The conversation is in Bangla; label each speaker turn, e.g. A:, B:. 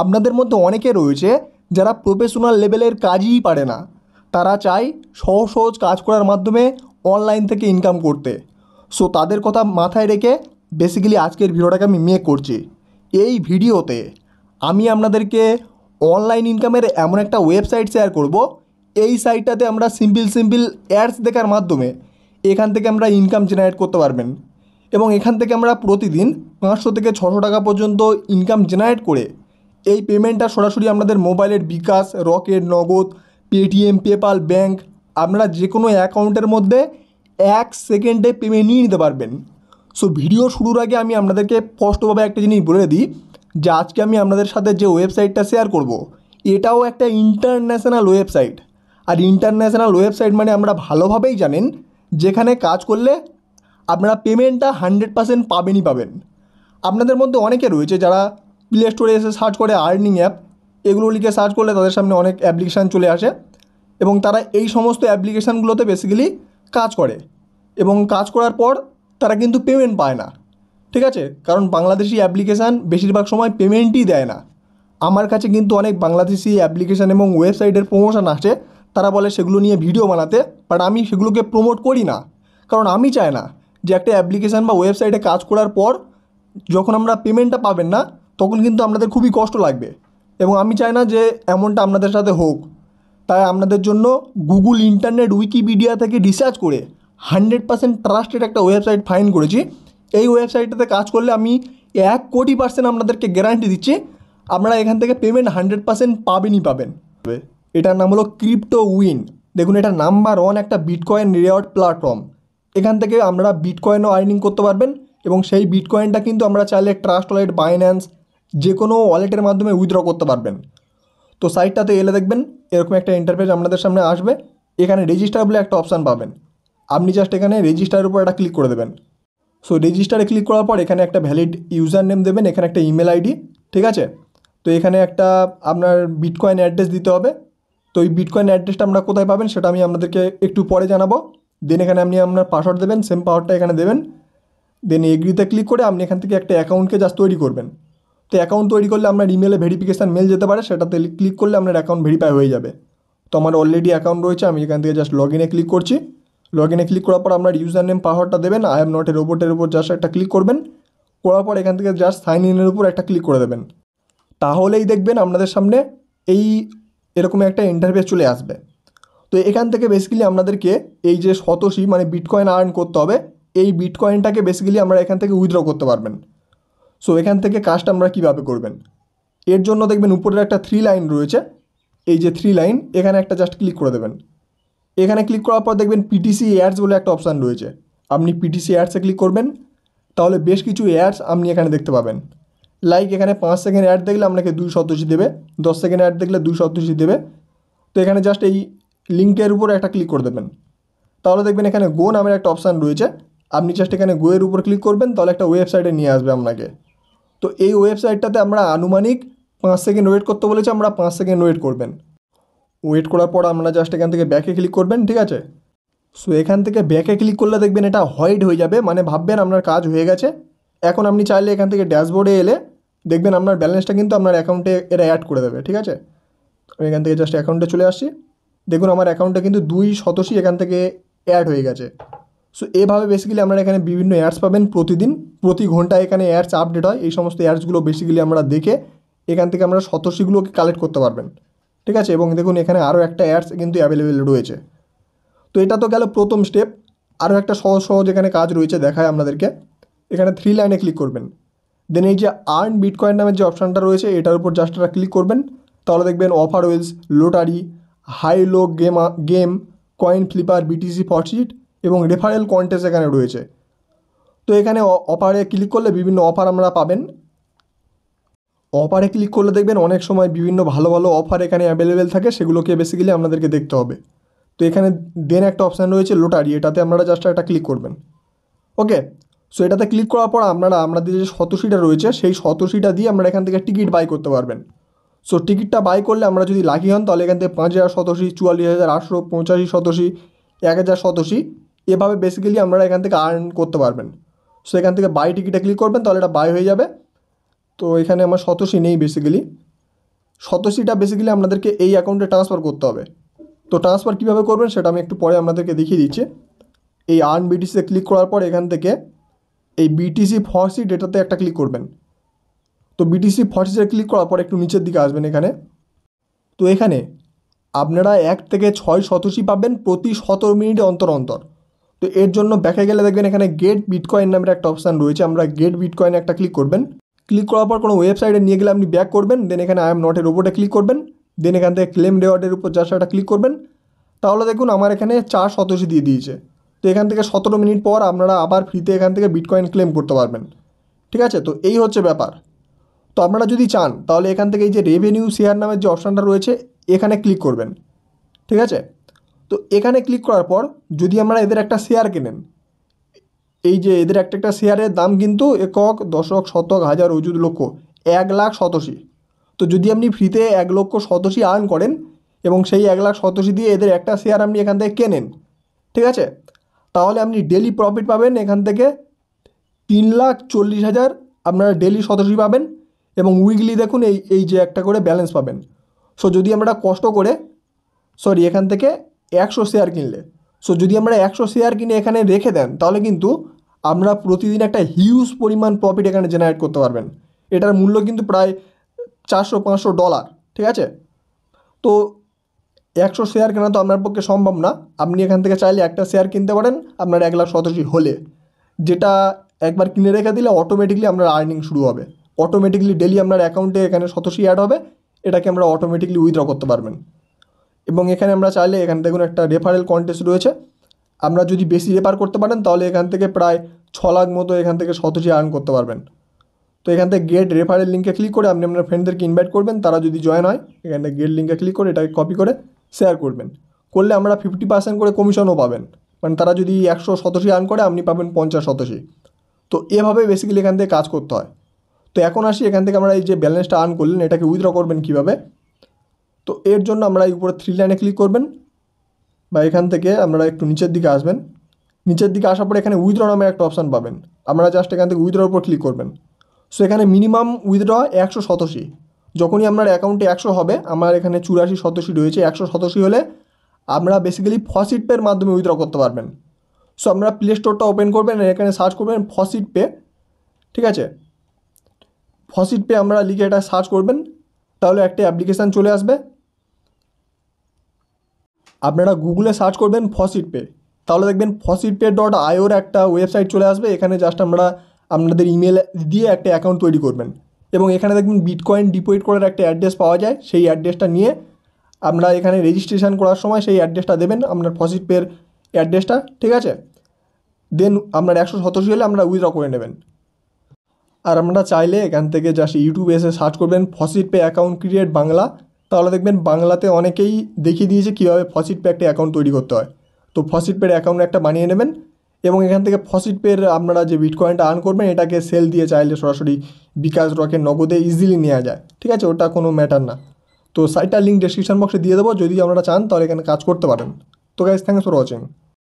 A: আপনাদের মধ্যে অনেকে রয়েছে যারা প্রফেশনাল লেভেলের কাজই পারে না তারা চায় সহজ সহজ কাজ করার মাধ্যমে অনলাইন থেকে ইনকাম করতে সো তাদের কথা মাথায় রেখে বেসিক্যালি আজকের ভিডিওটাকে আমি মেক করছি এই ভিডিওতে আমি আপনাদেরকে অনলাইন ইনকামের এমন একটা ওয়েবসাইট শেয়ার করব এই সাইটটাতে আমরা সিম্পল সিম্পল অ্যাডস দেখার মাধ্যমে এখান থেকে আমরা ইনকাম জেনারেট করতে পারবেন এবং এখান থেকে আমরা প্রতিদিন পাঁচশো থেকে ছশো টাকা পর্যন্ত ইনকাম জেনারেট করে এই পেমেন্টটা সরাসরি আপনাদের মোবাইলের bKash Rocket Nagad Paytm PayPal bank আপনারা যে কোনো অ্যাকাউন্টের মধ্যে এক সেকেন্ডে পেমেন্ট নিয়ে নিতে পারবেন সো ভিডিও শুরুর আগে আমি আপনাদেরকে স্পষ্টভাবে একটা জিনিস বলে দিই যে আজকে আমি আপনাদের সাথে যে ওয়েবসাইটটা শেয়ার করব। এটাও একটা ইন্টারন্যাশনাল ওয়েবসাইট আর ইন্টারন্যাশনাল ওয়েবসাইট মানে আমরা ভালোভাবেই জানেন যেখানে কাজ করলে আপনারা পেমেন্টটা হান্ড্রেড পারসেন্ট পাবেনই পাবেন আপনাদের মধ্যে অনেকে রয়েছে যারা প্লে স্টোরে এসে সার্চ করে আর্নিং অ্যাপ এগুলো লিখে সার্চ করলে তাদের সামনে অনেক অ্যাপ্লিকেশান চলে আসে এবং তারা এই সমস্ত অ্যাপ্লিকেশানগুলোতে বেসিক্যালি কাজ করে এবং কাজ করার পর তারা কিন্তু পেমেন্ট পায় না ঠিক আছে কারণ বাংলাদেশি অ্যাপ্লিকেশান বেশিরভাগ সময় পেমেন্টই দেয় না আমার কাছে কিন্তু অনেক বাংলাদেশি অ্যাপ্লিকেশান এবং ওয়েবসাইটের প্রমোশন আসে তারা বলে সেগুলো নিয়ে ভিডিও বানাতে বাট আমি সেগুলোকে প্রমোট করি না কারণ আমি চাই না যে একটা অ্যাপ্লিকেশান বা ওয়েবসাইটে কাজ করার পর যখন আমরা পেমেন্টটা পাবেন না তখন কিন্তু আপনাদের খুবই কষ্ট লাগবে এবং আমি চাই না যে এমনটা আপনাদের সাথে হোক তাই আপনাদের জন্য গুগল ইন্টারনেট উইকিপিডিয়া থেকে রিসার্চ করে হান্ড্রেড পার্সেন্ট ট্রাস্টেড একটা ওয়েবসাইট ফাইন করেছি এই ওয়েবসাইটটাতে কাজ করলে আমি এক কোটি পার্সেন্ট আপনাদেরকে গ্যারান্টি দিচ্ছি আপনারা এখান থেকে পেমেন্ট হান্ড্রেড পার্সেন্ট পাবেনই পাবেন এটার নাম হলো ক্রিপ্টো উইন দেখুন এটা নাম্বার ওয়ান একটা বিটকয়েন রেওয়ার্ড প্ল্যাটফর্ম এখান থেকে আমরা বিটকয়েনও আর্নিং করতে পারবেন এবং সেই বিটকয়েনটা কিন্তু আমরা চাইলে ট্রাস্ট ওয়ালেট বাইন্যান্স যে কোনো ওয়ালেটের মাধ্যমে উইথড্র করতে পারবেন তো সাইটটাতে এলে দেখবেন এরকম একটা ইন্টারফেস আপনাদের সামনে আসবে এখানে রেজিস্টার বলে একটা অপশান পাবেন আপনি জাস্ট এখানে রেজিস্টারের উপর একটা ক্লিক করে দেবেন সো রেজিস্টারে ক্লিক করার পর এখানে একটা ভ্যালিড ইউজার নেম দেবেন এখানে একটা ইমেল আইডি ঠিক আছে তো এখানে একটা আপনার বিটকয়েন অ্যাড্রেস দিতে হবে তো এই বিটকয়েন অ্যাড্রেসটা আমরা কোথায় পাবেন সেটা আমি আপনাদেরকে একটু পরে জানাবো দেন এখানে আপনি আপনার পাসওয়ার্ড দেবেন সেম পাওয়ারটা এখানে দেবেন দেন এগ্রিতে ক্লিক করে আপনি এখান থেকে একটা অ্যাকাউন্টকে জাস্ট তৈরি করবেন তো অ্যাকাউন্ট তৈরি করলে আপনার ইমেলে ভেরিফিকেশান মেল যেতে পারে সেটাতে ক্লিক করলে আপনার অ্যাকাউন্ট ভেরিফাই হয়ে যাবে তো আমার অলরেডি অ্যাকাউন্ট রয়েছে আমি এখান থেকে জাস্ট লগ ইনে ক্লিক করছি লগ ইনে ক্লিক করার পর আপনার ইউজার নেম পাওয়ারটা দেবেন আই এম নট এ রোবটের উপর জাস্ট একটা ক্লিক করবেন করার পর এখান থেকে জাস্ট সাইন ইনের উপর একটা ক্লিক করে দেবেন তাহলেই দেখবেন আপনাদের সামনে এই এরকম একটা ইন্টারভিউ চলে আসবে তো এখান থেকে বেসিক্যালি আপনাদেরকে এই যে শতশি মানে বিটকয়েন আর্ন করতে হবে এই বিটকয়েনটাকে বেসিক্যালি আমরা এখান থেকে উইথড্র করতে পারবেন সো এখান থেকে কাজটা আমরা কীভাবে করবেন এর জন্য দেখবেন উপরের একটা থ্রি লাইন রয়েছে এই যে থ্রি লাইন এখানে একটা জাস্ট ক্লিক করে দেবেন এখানে ক্লিক করার পর দেখবেন পিটিসি অ্যাডস বলে একটা অপশান রয়েছে আপনি পিটিসি অ্যাডসে ক্লিক করবেন তাহলে বেশ কিছু অ্যাডস আপনি এখানে দেখতে পাবেন লাইক এখানে পাঁচ সেকেন্ড অ্যাড দেখলে আপনাকে দুই শতশি দেবে দশ সেকেন্ড অ্যাড দেখলে দুই শতশি দেবে তো এখানে জাস্ট এই লিঙ্কের উপর একটা ক্লিক করে দেবেন তাহলে দেখবেন এখানে গো নামের একটা অপশান রয়েছে আপনি জাস্ট এখানে গোয়ের উপর ক্লিক করবেন তাহলে একটা ওয়েবসাইটে নিয়ে আসবে আপনাকে তো এই ওয়েবসাইটটাতে আমরা আনুমানিক পাঁচ সেকেন্ড ওয়েট করতে বলেছে আমরা পাঁচ সেকেন্ড ওয়েট করবেন ওয়েট করার পর আমরা জাস্ট এখান থেকে ব্যাকে ক্লিক করবেন ঠিক আছে সো এখান থেকে ব্যাকে ক্লিক করলে দেখবেন এটা হোয়াইট হয়ে যাবে মানে ভাববেন আপনার কাজ হয়ে গেছে এখন আপনি চাইলে এখান থেকে ড্যাশবোর্ডে এলে দেখবেন আপনার ব্যালেন্সটা কিন্তু আপনার অ্যাকাউন্টে এরা অ্যাড করে দেবে ঠিক আছে আমি এখান থেকে জাস্ট অ্যাকাউন্টে চলে আসছি দেখুন আমার অ্যাকাউন্টে কিন্তু দুই শতশী এখান থেকে অ্যাড হয়ে গেছে সো এভাবে বেসিক্যালি আমরা এখানে বিভিন্ন অ্যাডস পাবেন প্রতিদিন প্রতি ঘন্টায় এখানে অ্যাডস আপডেট হয় এই সমস্ত অ্যাডসগুলো বেসিক্যালি আমরা দেখে এখান থেকে আমরা সতর্শিগুলোকে কালেক্ট করতে পারবেন ঠিক আছে এবং দেখুন এখানে আরও একটা অ্যাডস কিন্তু অ্যাভেলেবেল রয়েছে তো এটা তো গেল প্রথম স্টেপ আরও একটা সহজ সহজ এখানে কাজ রয়েছে দেখায় আপনাদেরকে এখানে থ্রি লাইনে ক্লিক করবেন দেন এই যে আর্ন বিটকয়েন নামের যে অপশানটা রয়েছে এটার উপর জাস্ট একটা ক্লিক করবেন তাহলে দেখবেন offer walls lottery hi lo game game coin flipper BTC faucet এবং রেফারেল কন্টেস্ট এখানে রয়েছে তো এখানে অফারে ক্লিক করলে বিভিন্ন অফার আমরা পাবেন অফারে ক্লিক করলে দেখবেন অনেক সময় বিভিন্ন ভালো ভালো অফার এখানে অ্যাভেলেবেল থাকে সেগুলোকে বেসিক্যালি আপনাদেরকে দেখতে হবে তো এখানে দেন একটা অপশান রয়েছে লোটারি এটাতে আপনারা জাস্ট একটা ক্লিক করবেন ওকে সো এটাতে ক্লিক করার পর আপনারা আপনাদের যে শতশিটা রয়েছে সেই শতশিটা দিয়ে আমরা এখান থেকে টিকিট বাই করতে পারবেন সো টিকিটটা বাই করলে আমরা যদি লাকি হন তাহলে এখান থেকে পাঁচ হাজার শতশি চুয়াল্লিশ হাজার আটশো পঁচাশি শতশি এক হাজার শতশি এভাবে বেসিক্যালি আপনারা এখান থেকে আর্ন করতে পারবেন সো এখান থেকে বাই টিকিটে ক্লিক করবেন তাহলে এটা বাই হয়ে যাবে তো এখানে আমার শতশি নেই বেসিক্যালি শতশিটা বেসিক্যালি আপনাদেরকে এই অ্যাকাউন্টে ট্রান্সফার করতে হবে তো ট্রান্সফার কীভাবে করবেন সেটা আমি একটু পরে আপনাদেরকে দেখিয়ে দিচ্ছি এই আর্ন বিটিসিতে ক্লিক করার পর এখান থেকে এই বিটিসি ফরসি ডেটাতে একটা ক্লিক করবেন তো বিটিসি ফরসিতে ক্লিক করার পর একটু নিচের দিকে আসবেন এখানে তো এখানে আপনারা এক থেকে ছয় শতশি পাবেন প্রতি সতেরো মিনিট অন্তর অন্তর তো এর জন্য ব্যাকে গেলে দেখবেন এখানে গেট বিটকয়েন নামের একটা অপশান রয়েছে আমরা গেট বিটকয়েন একটা ক্লিক করবেন ক্লিক করার পর কোনো ওয়েবসাইটে নিয়ে গেলে আপনি ব্যাক করবেন দেন এখানে আই এম নটের ওপরে ক্লিক করবেন দেন এখান থেকে ক্লেম রেওয়ার্ডের উপর যা সেটা ক্লিক করবেন তাহলে দেখুন আমার এখানে চার শতশি দিয়ে দিয়েছে তো এখান থেকে সতেরো মিনিট পর আপনারা আবার ফ্রিতে এখান থেকে বিটকয়েন ক্লেম করতে পারবেন ঠিক আছে তো এই হচ্ছে ব্যাপার তো আপনারা যদি চান তাহলে এখান থেকে এই যে রেভিনিউ শেয়ার নামের যে অপশানটা রয়েছে এখানে ক্লিক করবেন ঠিক আছে তো এখানে ক্লিক করার পর যদি আমরা এদের একটা শেয়ার কেনেন এই যে এদের একটা একটা শেয়ারের দাম কিন্তু একক দশক শতক হাজার অজুদ লক্ষ এক লাখ শতশি তো যদি আপনি ফ্রিতে এক লক্ষ শতশি আর্ন করেন এবং সেই এক লাখ শতশি দিয়ে এদের একটা শেয়ার আপনি এখান থেকে কেনেন ঠিক আছে তাহলে আপনি ডেলি প্রফিট পাবেন এখান থেকে তিন লাখ চল্লিশ হাজার আপনারা ডেলি শতশি পাবেন এবং উইকলি দেখুন এই এই যে একটা করে ব্যালেন্স পাবেন সো যদি আমরা কষ্ট করে সরি এখান থেকে একশো শেয়ার কিনলে সো যদি আমরা একশো শেয়ার কিনে এখানে রেখে দেন তাহলে কিন্তু আমরা প্রতিদিন একটা হিউজ পরিমাণ প্রফিট এখানে জেনারেট করতে পারবেন এটার মূল্য কিন্তু প্রায় চারশো পাঁচশো ডলার ঠিক আছে তো একশো শেয়ার কেনা তো আপনার পক্ষে সম্ভব না আপনি এখান থেকে চাইলে একটা শেয়ার কিনতে পারেন আপনার এক লাখ সতেরোশি হলে যেটা একবার কিনে রেখে দিলে অটোমেটিকলি আপনার আর্নিং শুরু হবে অটোমেটিকলি ডেলি আপনার অ্যাকাউন্টে এখানে সতেরোশি অ্যাড হবে এটাকে আমরা অটোমেটিকলি উইথড্র করতে পারবেন এবং এখানে আমরা চাইলে এখানে দেখুন একটা রেফারেল কন্টেস্ট রয়েছে আমরা যদি বেশি রেফার করতে পারেন তাহলে এখান থেকে প্রায় ছ লাখ মতো এখান থেকে শতটি আর্ন করতে পারবেন তো এখান থেকে গেট রেফারেল লিঙ্কে ক্লিক করে আপনি আপনার ফ্রেন্ডদেরকে ইনভাইট করবেন তারা যদি জয়েন হয় এখান থেকে গেট লিঙ্কে ক্লিক করে এটাকে কপি করে শেয়ার করবেন করলে আমরা ফিফটি পার্সেন্ট করে কমিশনও পাবেন মানে তারা যদি একশো শতশি আর্ন করে আপনি পাবেন পঞ্চাশ শতশি তো এভাবে বেসিক্যালি এখান থেকে কাজ করতে হয় তো এখন আসি এখান থেকে আমরা এই যে ব্যালেন্সটা আর্ন করলেন এটাকে উইথড্র করবেন কীভাবে তো এর জন্য আমরা এই উপরে থ্রি লাইনে ক্লিক করবেন বা এখান থেকে আমরা একটু নিচের দিকে আসবেন নিচের দিকে আসার পরে এখানে উইথড্র নামের একটা অপশান পাবেন আপনারা জাস্ট এখান থেকে উইথড্রর উপর ক্লিক করবেন সো এখানে মিনিমাম উইথড্র একশো সতশি যখনই আপনার অ্যাকাউন্টে একশো হবে আমার এখানে চুরাশি সতশি রয়েছে একশো সতশি হলে আমরা বেসিক্যালি ফসিট পের মাধ্যমে উইথড্র করতে পারবেন সো আপনারা প্লে স্টোরটা ওপেন করবেন এখানে সার্চ করবেন ফসিট পে ঠিক আছে ফসিট পে আমরা লিখে এটা সার্চ করবেন তাহলে একটা অ্যাপ্লিকেশান চলে আসবে আপনারা গুগলে সার্চ করবেন ফসিট পে তাহলে দেখবেন ফসিট পে ডট আইওর একটা ওয়েবসাইট চলে আসবে এখানে জাস্ট আমরা আপনাদের ইমেল দিয়ে একটা অ্যাকাউন্ট তৈরি করবেন এবং এখানে দেখবেন বিটকয়েন ডিপোজিট করার একটা অ্যাড্রেস পাওয়া যায় সেই অ্যাড্রেসটা নিয়ে আমরা এখানে রেজিস্ট্রেশন করার সময় সেই অ্যাড্রেসটা দেবেন আপনার ফসিট পের অ্যাড্রেসটা ঠিক আছে দেন আপনার একশো সতেরো হলে আমরা উইথড্র করে নেবেন আর আমরা চাইলে এখান থেকে জাস্ট ইউটিউবে এসে সার্চ করবেন faucet pay account create Bangla তাহলে দেখবেন বাংলাতে অনেকেই দেখিয়ে দিয়েছে কীভাবে ফসিট পে একটা অ্যাকাউন্ট তৈরি করতে হয় তো ফসিট পের অ্যাকাউন্ট একটা বানিয়ে নেবেন এবং এখান থেকে ফসিট পের আপনারা যে বিটকয়েনটা আর্ন করবেন এটাকে সেল দিয়ে চাইলে সরাসরি বিকাশ রকে নগদে ইজিলি নেওয়া যায় ঠিক আছে ওটা কোনো ম্যাটার না তো সাইটটা লিঙ্ক ডিসক্রিপশন বক্সে দিয়ে দেবো যদি আপনারা চান তাহলে এখানে কাজ করতে পারেন তো গাইজ থ্যাংকস ফর ওয়াচিং